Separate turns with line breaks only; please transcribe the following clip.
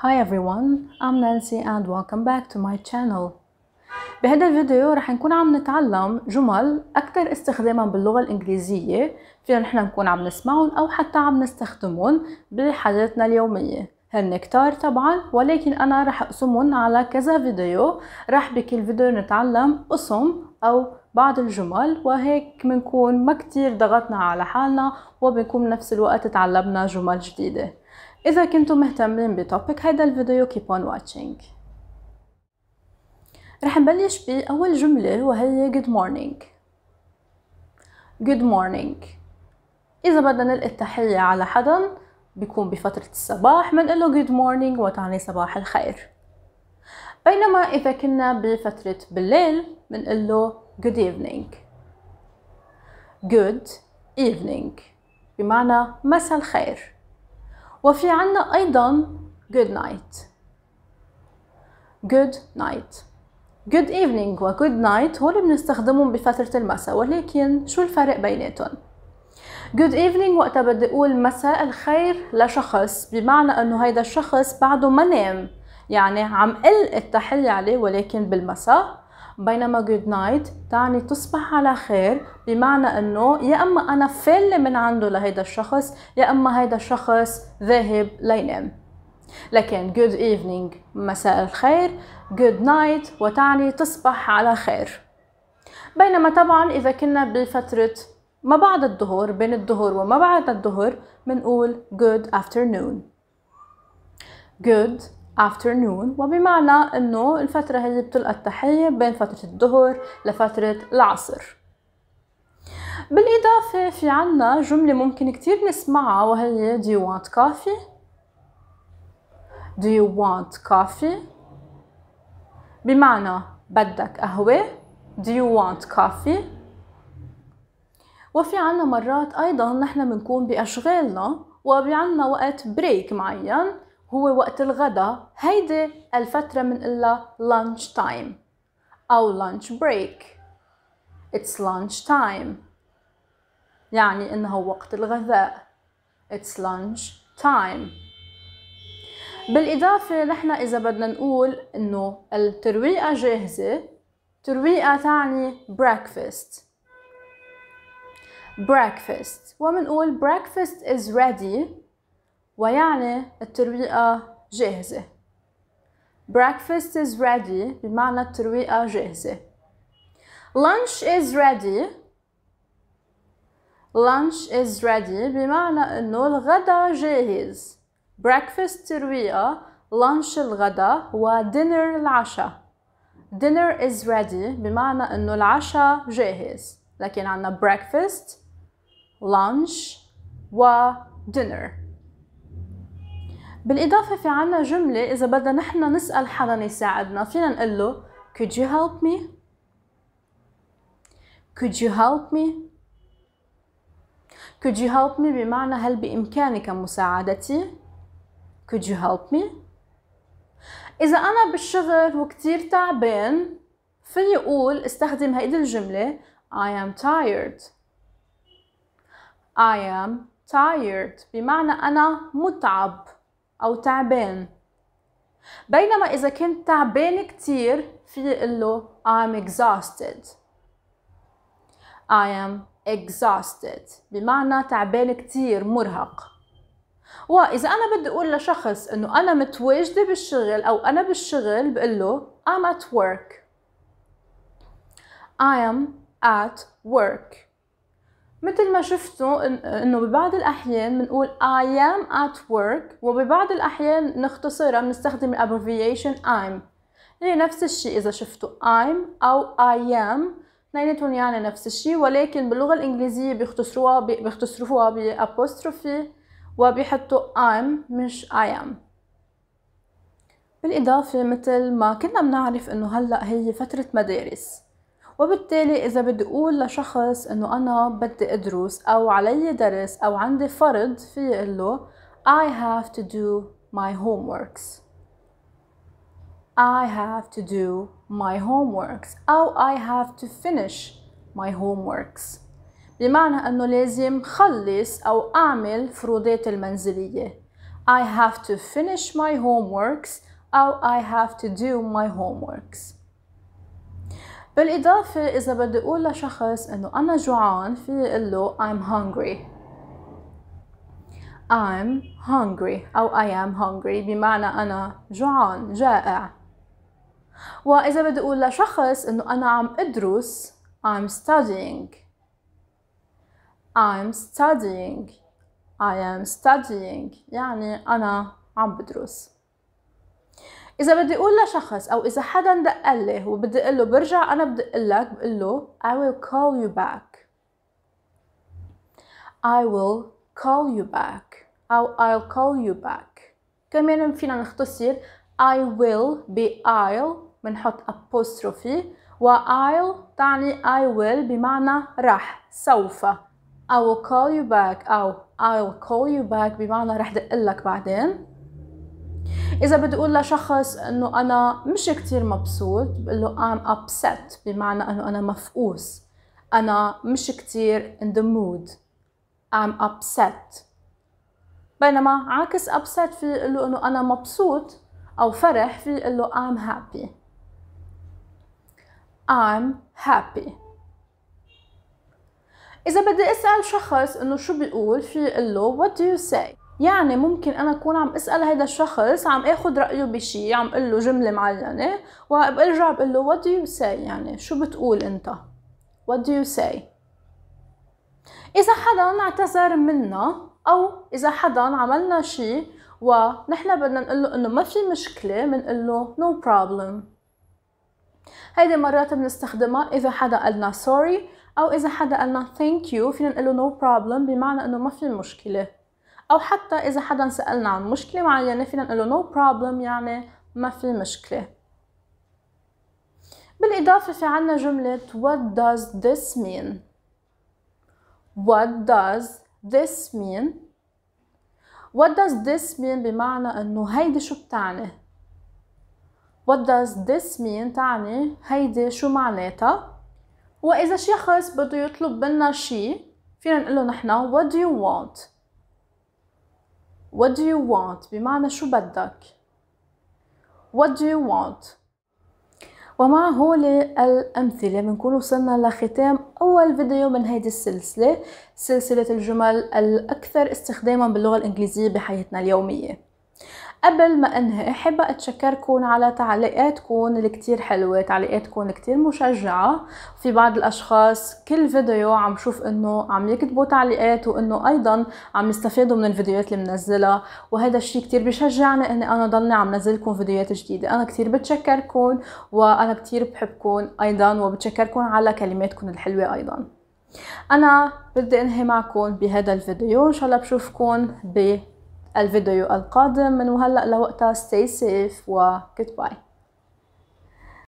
هاي everyone ام نانسي اند ويلكم باك تو ماي channel بهذا الفيديو رح نكون عم نتعلم جمل أكثر استخداما باللغة الإنجليزية فينا نحن نكون عم نسمعهم أو حتى عم نستخدمهم بحياتنا اليومية هن كتار طبعا ولكن أنا رح أقسمهم على كذا فيديو رح بكل فيديو نتعلم قسم أو بعض الجمل وهيك بنكون ما كتير ضغطنا على حالنا وبنكون بنفس الوقت تعلمنا جمل جديدة إذا كنتم مهتمين بتوبك هذا الفيديو keep on watching رح نبلش بأول جملة وهي good morning good morning إذا بدنا نلقي التحية على حدا بيكون بفترة الصباح بنقول له good morning وتعني صباح الخير بينما إذا كنا بفترة بالليل بنقول له good evening good evening بمعنى مساء الخير وفي عنا أيضا good night good night good evening و good night هول بنستخدمهم بفترة المساء ولكن شو الفرق بيناتهم؟ good evening وقتها بدي أقول مساء الخير لشخص بمعنى أنه هيدا الشخص بعده ما نام يعني عم قل التحية عليه ولكن بالمساء بينما جود نايت تعني تصبح على خير بمعنى انه يا اما انا فل من عنده لهيدا الشخص يا اما هيدا الشخص ذاهب لينام لكن جود ايفنينج مساء الخير جود نايت وتعني تصبح على خير بينما طبعا اذا كنا بفتره ما بعد الظهر بين الظهر وما بعد الظهر بنقول good afternoon good afternoon وبمعنى انه الفترة هي بتلقى التحية بين فترة الظهر لفترة العصر بالإضافة في عنا جملة ممكن كتير نسمعها وهي do you want coffee do you want coffee بمعنى بدك قهوة do you want coffee وفي عنا مرات أيضا نحن بنكون بأشغالنا وبعنا وقت بريك معين هو وقت الغداء هيدي الفترة إلا lunch time أو lunch break It's lunch time يعني إنه وقت الغذاء It's lunch time بالإضافة نحن إذا بدنا نقول إنه الترويقة جاهزة ترويقة تعني breakfast breakfast ومنقول breakfast is ready ويعني الترويقة جاهزة breakfast is ready بمعنى الترويقة جاهزة lunch is ready lunch is ready بمعنى انه الغدا جاهز breakfast ترويقة lunch الغدا dinner العشاء dinner is ready بمعنى انه العشاء جاهز لكن عنا breakfast lunch و dinner بالاضافه في عنا جمله اذا بدنا نحن نسال حدا يساعدنا فينا نقول له could you help me could you help me could you help me بمعنى هل بامكانك مساعدتي could you help me اذا انا بالشغل وكتير تعبان فيني اقول استخدم هيدي الجمله I am tired I am tired بمعنى أنا متعب أو تعبان بينما إذا كنت تعبان كتير في له I'm exhausted I am exhausted بمعنى تعبان كتير مرهق وإذا أنا بدي أقول لشخص إنه أنا متواجدة بالشغل أو أنا بالشغل بقول له I'm at work I am at work مثل ما شفتوا انه ببعض الاحيان بنقول I am at work وببعض الاحيان نختصرها بنستخدم الابرفيشن I'm هي يعني نفس الشيء اذا شفتوا I'm او I am اثنيناتهم يعني نفس الشيء ولكن باللغه الانجليزيه بيختصروها بيختصروها بابوستروفي وبيحطوا I'm مش I am بالإضافة مثل ما كنا بنعرف إنه هلأ هي فترة مدارس وبالتالي اذا بدي اقول لشخص انه انا بدي ادرس او علي درس او عندي فرض في اقول له I have to do my homeworks I have to do my homeworks أو I have to finish my homeworks بمعنى أنه لازم خلص أو أعمل فروضات المنزلية I have to finish my homeworks أو I have to do my homeworks بالاضافه اذا بدي اقول لشخص انه انا جوعان في اقول له I'm hungry I'm hungry أو I am hungry بمعنى أنا جوعان جائع وإذا بدي أقول لشخص إنه أنا عم أدرس I'm studying I'm studying I am studying يعني أنا عم بدرس اذا بدي اقول لشخص او اذا حدا دق لي وبدي اقول له برجع انا أقول لك بقول له I will call you back I will call you back او I'll call you back كمان فينا نختصر I will ب I'll بنحط apostrophe و I'll تعني I will بمعنى رح سوف I will call you back أو I'll call you back بمعنى رح دقلك بعدين اذا بدي اقول لشخص انه انا مش كتير مبسوط بقول له I'm upset بمعنى انه انا مفقوس انا مش كتير in the mood I'm upset بينما عكس upset في يقول له انه انا مبسوط او فرح في يقول له I'm happy I'm happy إذا بدي أسأل شخص إنه شو بيقول في له What do you say؟ يعني ممكن انا اكون عم اسال هيدا الشخص عم اخذ رايه بشيء عم اقول له جمله معينه وبرجع بقول له وات دو يو ساي يعني شو بتقول انت وات دو يو ساي اذا حدا اعتذر منا او اذا حدا عملنا شيء ونحن بدنا نقول له انه ما في مشكله بنقول له نو no problem هيدي مرات بنستخدمها اذا حدا قالنا sorry او اذا حدا قالنا thank you فينا نقول له no problem بمعنى انه ما في مشكله او حتى اذا حدا سالنا عن مشكله معينه فينا نقول له نو بروبلم يعني ما في مشكله بالإضافة في عنا جملة what does this mean what does this mean what does this mean بمعنى أنه هيدي شو بتعني what does this mean تعني هيدي شو معناتها وإذا شخص بده يطلب منا شي فينا نقول له نحن what do you want What do you want بمعنى شو بدك What do you want ومع هول الأمثلة بنكون وصلنا لختام أول فيديو من هيدي السلسلة سلسلة الجمل الأكثر استخداما باللغة الإنجليزية بحياتنا اليومية قبل ما انهي حابه اتشكركم على تعليقاتكم الكتير حلوه تعليقاتكم كتير مشجعه في بعض الاشخاص كل فيديو عم شوف انه عم يكتبوا تعليقات وانه ايضا عم يستفيدوا من الفيديوهات اللي منزلها وهذا الشيء كتير بشجعني اني انا ضلني عم نزلكم فيديوهات جديده انا كتير بتشكركم وانا كتير بحبكم ايضا وبتشكركم على كلماتكم الحلوه ايضا انا بدي انهي معكم بهذا الفيديو ان شاء الله بشوفكم ب الفيديو القادم من وهلأ لوقتها stay safe و goodbye